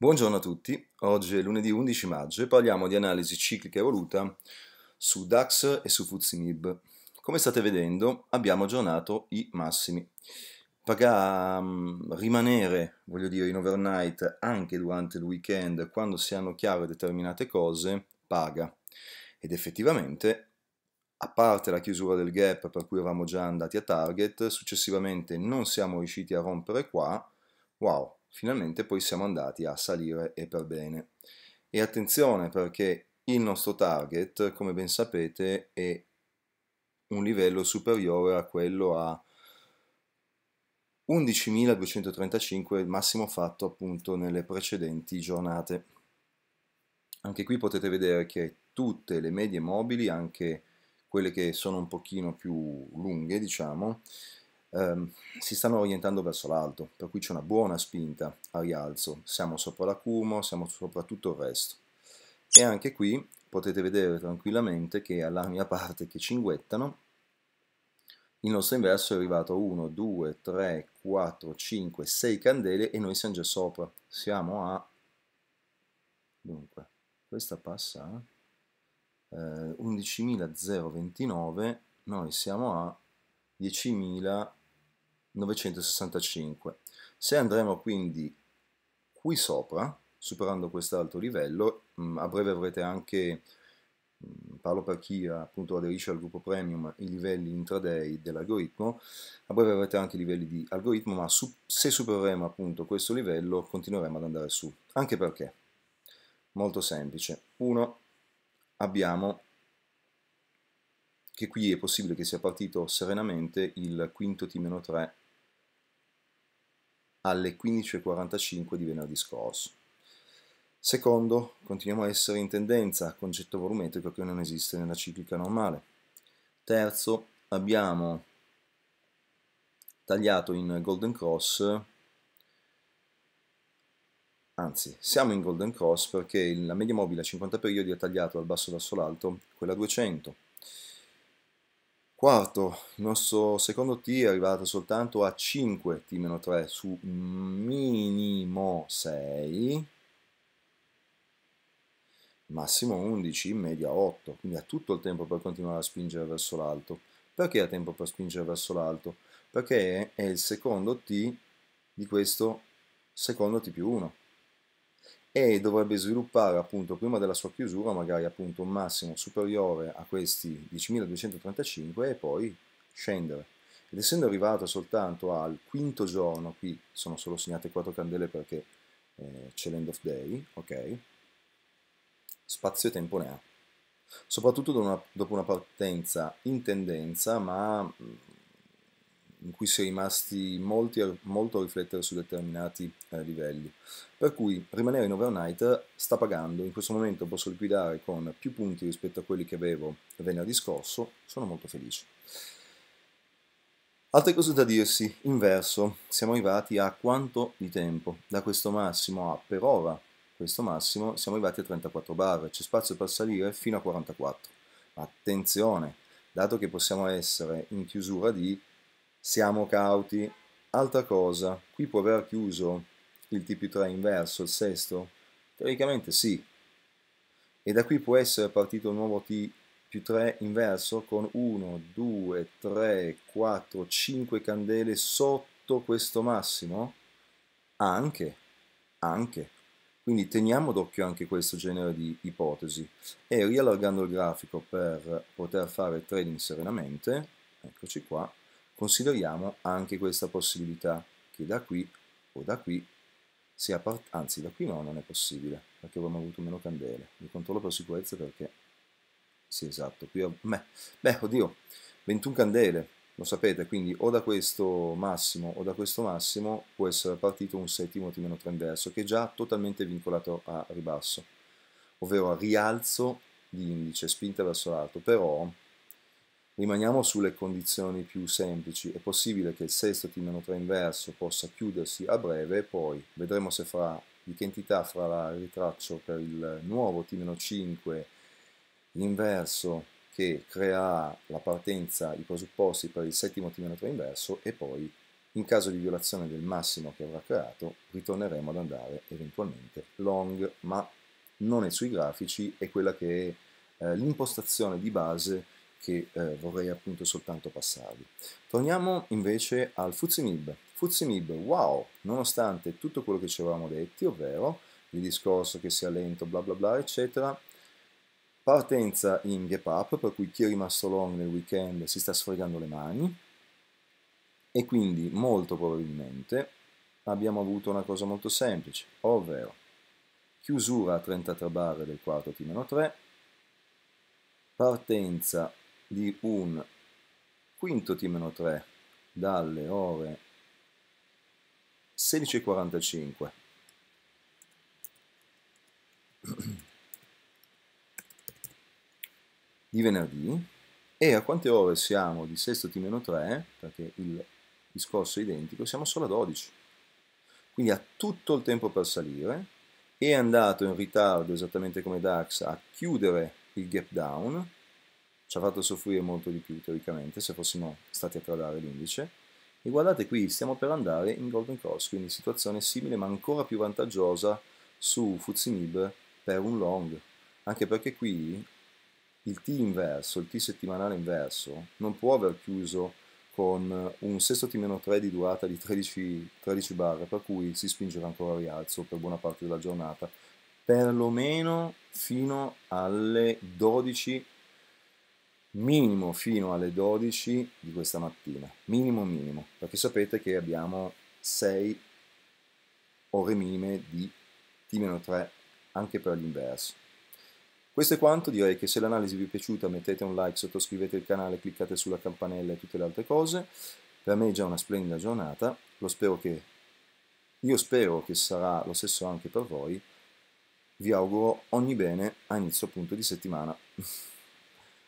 Buongiorno a tutti, oggi è lunedì 11 maggio e parliamo di analisi ciclica evoluta su DAX e su FUZIMIB. Come state vedendo abbiamo aggiornato i massimi. Pagà um, mm, rimanere, voglio dire, in overnight anche durante il weekend quando si hanno chiare determinate cose, paga. Ed effettivamente, a parte la chiusura del gap per cui eravamo già andati a target, successivamente non siamo riusciti a rompere qua, wow, finalmente poi siamo andati a salire e per bene. E attenzione perché il nostro target, come ben sapete, è un livello superiore a quello a 11.235, massimo fatto appunto nelle precedenti giornate. Anche qui potete vedere che tutte le medie mobili, anche quelle che sono un pochino più lunghe, diciamo, ehm, si stanno orientando verso l'alto, per cui c'è una buona spinta a rialzo, siamo sopra l'acumo, siamo sopra tutto il resto. E anche qui potete vedere tranquillamente che alla mia parte che cinguettano, il nostro inverso è arrivato a 1, 2, 3, 4, 5, 6 candele e noi siamo già sopra, siamo a... dunque, questa passa a... Eh, 11.029, noi siamo a 10.000 965. Se andremo quindi qui sopra, superando quest'altro livello, mm, a breve avrete anche, mm, parlo per chi appunto aderisce al gruppo premium, i livelli intraday dell'algoritmo, a breve avrete anche i livelli di algoritmo, ma se supereremo appunto questo livello continueremo ad andare su. Anche perché? Molto semplice. 1. Abbiamo che qui è possibile che sia partito serenamente il quinto T-3 alle 15.45 di venerdì scorso. Secondo, continuiamo a essere in tendenza, concetto volumetrico che non esiste nella ciclica normale. Terzo, abbiamo tagliato in Golden Cross, anzi, siamo in Golden Cross perché la media mobile a 50 periodi ha tagliato dal basso verso l'alto, quella 200 Quarto, il nostro secondo T è arrivato soltanto a 5 T-3 su minimo 6, massimo 11, media 8, quindi ha tutto il tempo per continuare a spingere verso l'alto. Perché ha tempo per spingere verso l'alto? Perché è il secondo T di questo secondo T più 1 e dovrebbe sviluppare appunto prima della sua chiusura magari appunto un massimo superiore a questi 10.235 e poi scendere. Ed essendo arrivato soltanto al quinto giorno, qui sono solo segnate 4 candele perché eh, c'è l'end of day, ok? Spazio e tempo ne ha. Soprattutto dopo una partenza in tendenza, ma mm, in cui si è rimasti molti, molto a riflettere su determinati eh, livelli. Per cui rimanere in overnight sta pagando, in questo momento posso liquidare con più punti rispetto a quelli che avevo venerdì scorso, sono molto felice. Altre cose da dirsi, inverso, siamo arrivati a quanto di tempo? Da questo massimo a per ora, questo massimo, siamo arrivati a 34 bar, c'è spazio per salire fino a 44. Attenzione, dato che possiamo essere in chiusura di siamo cauti. Altra cosa, qui può aver chiuso il TP3 inverso, il sesto? Teoricamente sì. E da qui può essere partito un nuovo T più 3 inverso con 1, 2, 3, 4, 5 candele sotto questo massimo? Anche, anche. Quindi teniamo d'occhio anche questo genere di ipotesi. E riallargando il grafico per poter fare trading serenamente, eccoci qua, Consideriamo anche questa possibilità, che da qui o da qui sia partita, anzi da qui no, non è possibile, perché avremmo avuto meno candele. Vi controllo per sicurezza perché... Sì, esatto, qui ho... Beh, beh, oddio, 21 candele, lo sapete, quindi o da questo massimo o da questo massimo può essere partito un settimo T-3 inverso, che è già totalmente vincolato a ribasso, ovvero a rialzo di indice, spinta verso l'alto, però Rimaniamo sulle condizioni più semplici, è possibile che il sesto T-3 inverso possa chiudersi a breve e poi vedremo se farà di che entità farà il ritraccio per il nuovo T-5 inverso che creerà la partenza, i presupposti per il settimo T-3 inverso e poi in caso di violazione del massimo che avrà creato ritorneremo ad andare eventualmente long ma non è sui grafici, è quella che è eh, l'impostazione di base che eh, vorrei appunto soltanto passarvi. Torniamo invece al Fuzzinib. Fuzzinib, wow, nonostante tutto quello che ci avevamo detto, ovvero il discorso che sia lento, bla bla bla, eccetera, partenza in gap up, per cui chi è rimasto long nel weekend si sta sfregando le mani, e quindi molto probabilmente abbiamo avuto una cosa molto semplice, ovvero chiusura a 33 barre del quarto T-3, partenza di un quinto T-3 dalle ore 16.45 di venerdì e a quante ore siamo di sesto T-3 perché il discorso è identico siamo solo a 12 quindi ha tutto il tempo per salire è andato in ritardo esattamente come DAX a chiudere il gap down ci ha fatto soffrire molto di più teoricamente se fossimo stati a tradare l'indice. E guardate qui, stiamo per andare in Golden Cross, quindi situazione simile ma ancora più vantaggiosa su Fuzzy Fuzimib per un long, anche perché qui il T inverso, il T settimanale inverso, non può aver chiuso con un sesto T-3 di durata di 13, 13 barre, per cui si spingerà ancora a rialzo per buona parte della giornata, perlomeno fino alle 12.00 minimo fino alle 12 di questa mattina, minimo minimo, perché sapete che abbiamo 6 ore minime di T-3 anche per l'inverso. Questo è quanto, direi che se l'analisi vi è piaciuta mettete un like, sottoscrivete il canale, cliccate sulla campanella e tutte le altre cose. Per me è già una splendida giornata, lo spero che, io spero che sarà lo stesso anche per voi. Vi auguro ogni bene a inizio appunto di settimana.